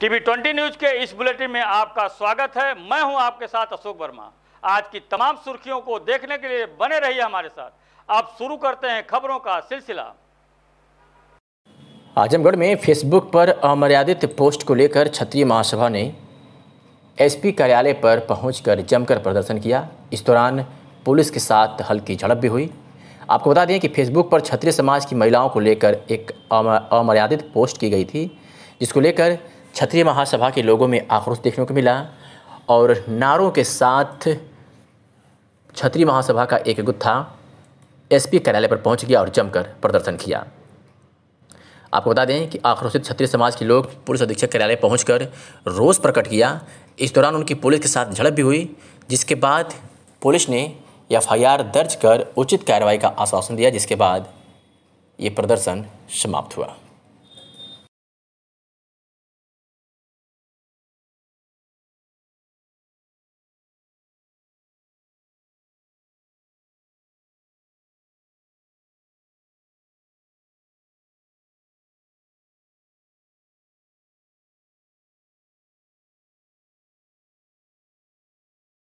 TV twenty news के इस bulletin में आपका स्वागत है मैं हूं आपके साथ अशोक वर्मा आज की तमाम सुर्खियों को देखने के लिए बने रहिए हमारे साथ अब शुरू करते हैं खबरों का सिलसिला आजमगढ़ में फेसबुक पर अमर्यादित पोस्ट को लेकर क्षत्रिय महासभा ने एसपी कार्यालय पर पहुंचकर जमकर प्रदर्शन किया इस दौरान पुलिस के साथ हल्की झड़प भी हुई आपको बता दें कि फेसबुक पर क्षत्रिय समाज की महिलाओं को लेकर एक अमर्यादित पोस्ट की गई थी जिसको लेकर क्षत्रिय महासभा के लोगों में आक्रोश देखने को मिला और नारों के साथ क्षत्रिय महासभा का एक गुत्था एसपी कार्यालय पर पहुंच गया और जमकर प्रदर्शन किया आपको बता दें कि आक्रोशित क्षत्रिय समाज के लोग पुलिस अधीक्षक कार्यालय पहुंचकर रोष प्रकट किया इस दौरान उनकी पुलिस के साथ झड़प भी हुई जिसके बाद पुलिस ने एफ दर्ज कर उचित कार्रवाई का आश्वासन दिया जिसके बाद ये प्रदर्शन समाप्त हुआ